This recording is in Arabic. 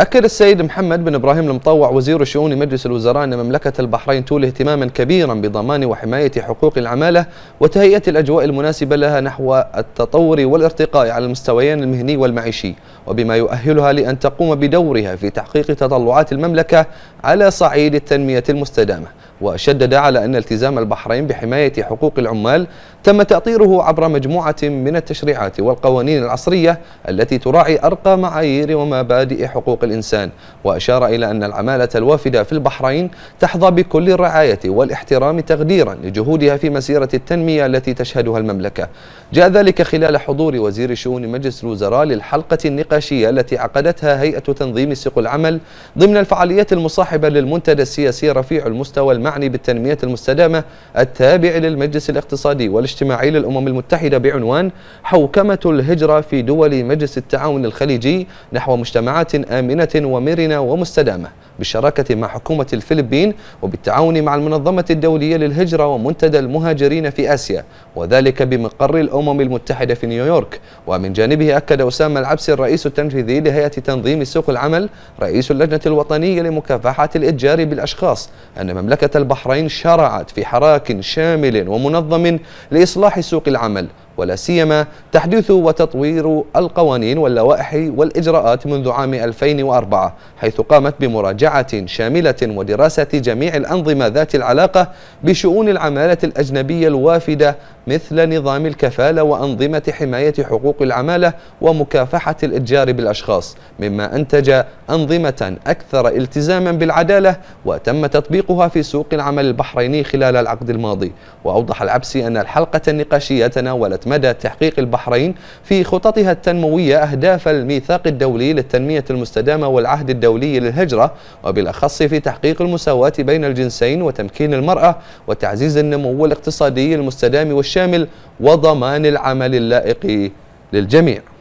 أكد السيد محمد بن إبراهيم المطوع وزير شؤون مجلس الوزراء أن مملكة البحرين تولي اهتماما كبيرا بضمان وحماية حقوق العمالة وتهيئة الأجواء المناسبة لها نحو التطور والارتقاء على المستويين المهني والمعيشي وبما يؤهلها لأن تقوم بدورها في تحقيق تطلعات المملكة على صعيد التنمية المستدامة وشدد على أن التزام البحرين بحماية حقوق العمال تم تأطيره عبر مجموعة من التشريعات والقوانين العصرية التي تراعي أرقى معايير ومبادئ حقوق الإنسان وأشار إلى أن العمالة الوافدة في البحرين تحظى بكل الرعاية والاحترام تقديرا لجهودها في مسيرة التنمية التي تشهدها المملكة جاء ذلك خلال حضور وزير شؤون مجلس الوزراء للحلقة النقاشية التي عقدتها هيئة تنظيم سوق العمل ضمن الفعاليات المصاحبة للمنتدى السياسي رفيع المستوى المعني بالتنمية المستدامة التابع للمجلس الاقتصادي والاجتماعي للأمم المتحدة بعنوان حوكمة الهجرة في دول مجلس التعاون الخليجي نحو مجتمعات آمنة ومرنة ومستدامة بالشراكة مع حكومة الفلبين وبالتعاون مع المنظمة الدولية للهجرة ومنتدى المهاجرين في آسيا وذلك بمقر الأمم المتحدة في نيويورك ومن جانبه أكد أسامة العبسي الرئيس التنفيذي لهيئة تنظيم سوق العمل رئيس اللجنة الوطنية لمكافحة الإتجار بالأشخاص أن مملكة البحرين شرعت في حراك شامل ومنظم لإصلاح سوق العمل ولا سيما تحديث وتطوير القوانين واللوائح والإجراءات منذ عام 2004 حيث قامت بمراجعة شاملة ودراسة جميع الأنظمة ذات العلاقة بشؤون العمالة الأجنبية الوافدة مثل نظام الكفالة وأنظمة حماية حقوق العمالة ومكافحة الإتجار بالأشخاص مما أنتج أنظمة أكثر التزاما بالعدالة وتم تطبيقها في سوق العمل البحريني خلال العقد الماضي وأوضح العبسي أن الحلقة النقاشية تناولت مدى تحقيق البحرين في خططها التنموية أهداف الميثاق الدولي للتنمية المستدامة والعهد الدولي للهجرة وبالأخص في تحقيق المساواة بين الجنسين وتمكين المرأة وتعزيز النمو الاقتصادي المستدام والشامل وضمان العمل اللائق للجميع